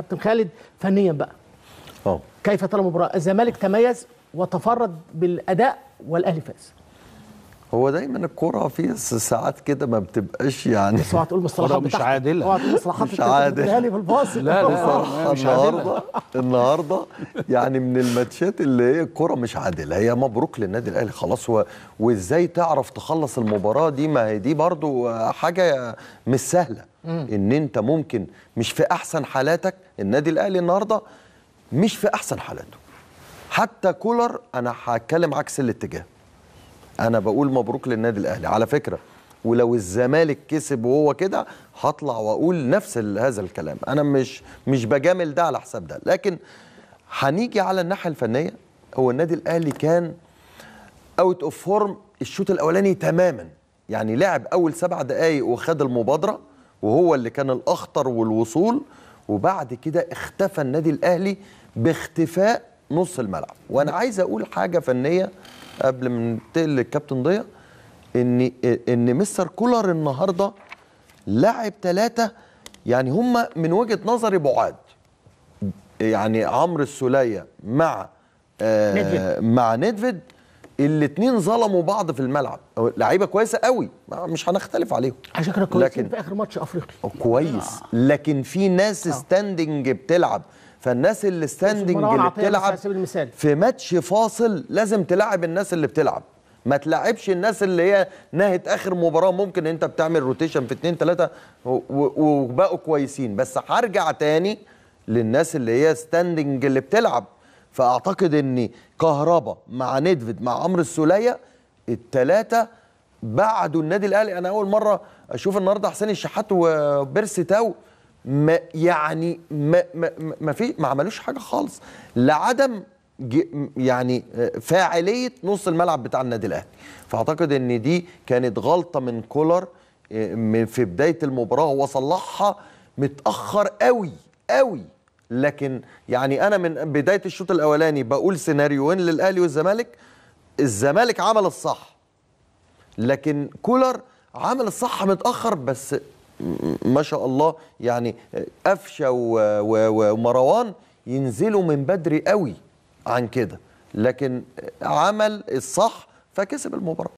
كابتن خالد فنيا بقى أوه. كيف ترى المباراه الزمالك تميز وتفرد بالاداء والاهلي فاز هو دايما الكرة في ساعات كده ما بتبقاش يعني بس اوعى تقول مصطلحات مش عادلة اوعى تقول مصطلحات مش عادلة في الباص لا لا بصراحة النهارده النهارده يعني من الماتشات اللي هي الكرة مش عادلة هي مبروك للنادي الأهلي خلاص و... وازاي تعرف تخلص المباراة دي ما هي دي برضو حاجة مش سهلة ان انت ممكن مش في احسن حالاتك النادي الاهلي النهارده مش في احسن حالاته حتى كولر انا هتكلم عكس الاتجاه انا بقول مبروك للنادي الاهلي على فكره ولو الزمالك كسب وهو كده هطلع واقول نفس هذا الكلام انا مش مش بجامل ده على حساب ده لكن هنيجي على الناحيه الفنيه هو النادي الاهلي كان اوت اوف فورم الشوط الاولاني تماما يعني لعب اول سبع دقائق وخد المبادره وهو اللي كان الاخطر والوصول وبعد كده اختفى النادي الاهلي باختفاء نص الملعب وانا عايز اقول حاجه فنيه قبل ما ننتقل للكابتن ضياء ان ان مستر كولر النهارده لعب ثلاثه يعني هم من وجهه نظري بعاد يعني عمرو السوليه مع آه مع نيدفيد الاثنين ظلموا بعض في الملعب لعيبه كويسه قوي مش هنختلف عليهم عشان كانوا كويسين في اخر ماتش افريقي كويس لكن في ناس آه. ستاندنج بتلعب فالناس اللي ستاندنج اللي بتلعب في ماتش فاصل لازم تلعب الناس اللي بتلعب ما تلعبش الناس اللي هي نهت اخر مباراه ممكن انت بتعمل روتيشن في اثنين ثلاثه وبقوا كويسين بس هرجع تاني للناس اللي هي ستاندنج اللي بتلعب فاعتقد ان كهربا مع ندفد مع عمرو السوليه الثلاثه بعدوا النادي الاهلي انا اول مره اشوف النهارده حسين الشحات وبيرسي تاو ما يعني ما ما ما في ما عملوش حاجه خالص لعدم يعني آه، فاعليه نص الملعب بتاع النادي الاهلي فاعتقد ان دي كانت غلطه من كولر آه، من في بدايه المباراه هو صلحها متاخر قوي قوي لكن يعني انا من بدايه الشوط الاولاني بقول سيناريوين للاهلي والزمالك الزمالك عمل الصح لكن كولر عمل الصح متاخر بس ما شاء الله يعني قفشه ومروان ينزلوا من بدري قوي عن كده لكن عمل الصح فكسب المباراه